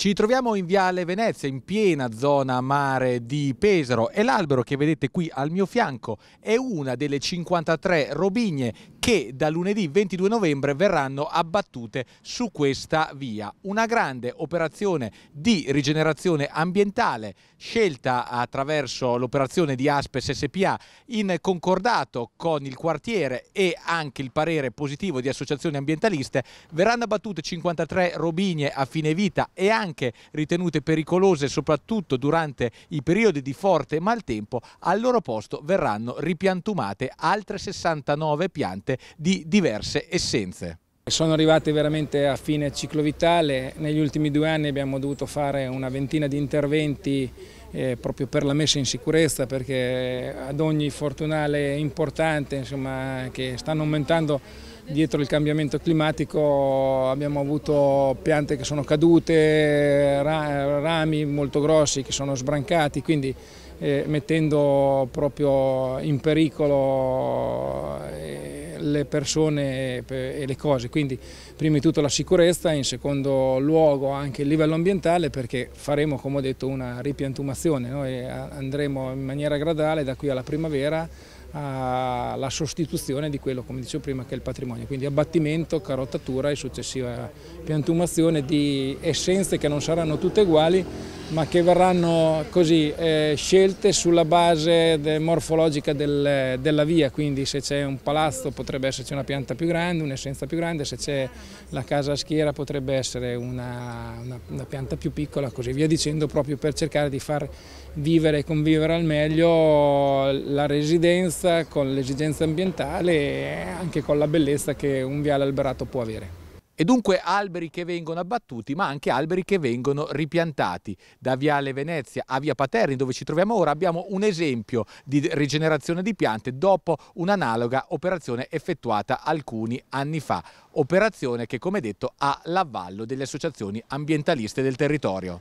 Ci troviamo in Viale Venezia, in piena zona mare di Pesaro e l'albero che vedete qui al mio fianco è una delle 53 robigne che da lunedì 22 novembre verranno abbattute su questa via. Una grande operazione di rigenerazione ambientale scelta attraverso l'operazione di Aspes SPA in concordato con il quartiere e anche il parere positivo di associazioni ambientaliste verranno abbattute 53 robinie a fine vita e anche ritenute pericolose soprattutto durante i periodi di forte maltempo al loro posto verranno ripiantumate altre 69 piante di diverse essenze. Sono arrivati veramente a fine ciclo vitale, negli ultimi due anni abbiamo dovuto fare una ventina di interventi eh, proprio per la messa in sicurezza perché ad ogni fortunale importante insomma, che stanno aumentando dietro il cambiamento climatico abbiamo avuto piante che sono cadute, rami molto grossi che sono sbrancati, quindi eh, mettendo proprio in pericolo le persone e le cose, quindi prima di tutto la sicurezza, in secondo luogo anche il livello ambientale perché faremo come ho detto una ripiantumazione, noi andremo in maniera gradale da qui alla primavera alla sostituzione di quello, come dicevo prima, che è il patrimonio, quindi abbattimento, carottatura e successiva piantumazione di essenze che non saranno tutte uguali, ma che verranno così eh, scelte sulla base de morfologica del, della via, quindi se c'è un palazzo potrebbe esserci una pianta più grande, un'essenza più grande, se c'è la casa a schiera potrebbe essere una, una, una pianta più piccola, così via dicendo, proprio per cercare di far vivere e convivere al meglio la residenza coerenza con l'esigenza ambientale e anche con la bellezza che un viale alberato può avere. E dunque alberi che vengono abbattuti ma anche alberi che vengono ripiantati. Da Viale Venezia a Via Paterni dove ci troviamo ora abbiamo un esempio di rigenerazione di piante dopo un'analoga operazione effettuata alcuni anni fa. Operazione che come detto ha l'avallo delle associazioni ambientaliste del territorio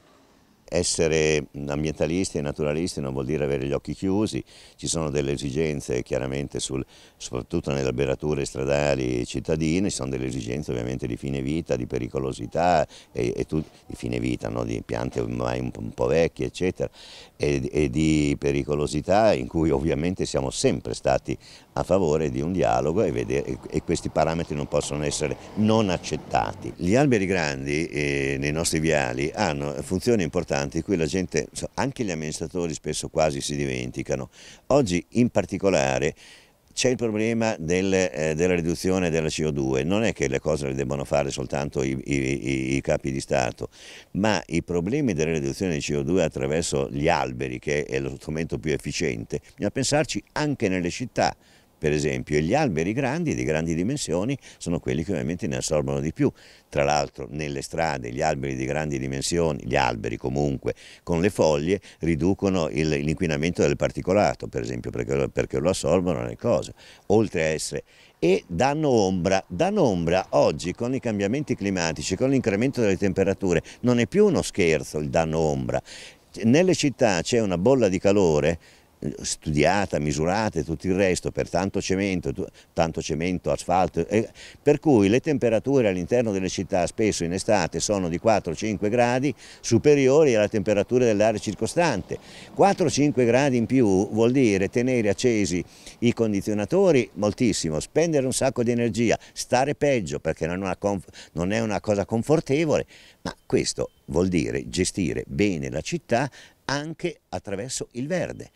essere ambientalisti e naturalisti non vuol dire avere gli occhi chiusi, ci sono delle esigenze chiaramente sul, soprattutto nelle alberature stradali cittadine, ci sono delle esigenze ovviamente di fine vita, di pericolosità, e, e tu, di fine vita, no? di piante ormai un, un, po' vecchie eccetera e, e di pericolosità in cui ovviamente siamo sempre stati a favore di un dialogo e, vedere, e, questi parametri non possono essere non accettati. Gli alberi grandi eh, nei nostri viali hanno funzioni importanti importante, di cui la gente, anche gli amministratori spesso quasi si dimenticano. Oggi in particolare c'è il problema del, eh, della riduzione della CO2, non è che le cose le debbano fare soltanto i, i, i, capi di Stato, ma i problemi della riduzione di CO2 attraverso gli alberi, che è lo strumento più efficiente, bisogna pensarci anche nelle città, per esempio, e gli alberi grandi, di grandi dimensioni, sono quelli che ovviamente ne assorbono di più. Tra l'altro nelle strade gli alberi di grandi dimensioni, gli alberi comunque, con le foglie, riducono l'inquinamento del particolato, per esempio, perché, perché lo assorbono le cose, oltre a essere e danno ombra. Danno ombra oggi con i cambiamenti climatici, con l'incremento delle temperature, non è più uno scherzo il danno ombra. Nelle città c'è una bolla di calore studiata, misurata e tutto il resto per tanto cemento, tanto cemento, asfalto, eh, per cui le temperature all'interno delle città spesso in estate sono di 4-5 gradi superiori alla temperatura dell'area circostante. 4-5 gradi in più vuol dire tenere accesi i condizionatori moltissimo, spendere un sacco di energia, stare peggio perché non è una, non è una cosa confortevole, ma questo vuol dire gestire bene la città anche attraverso il verde.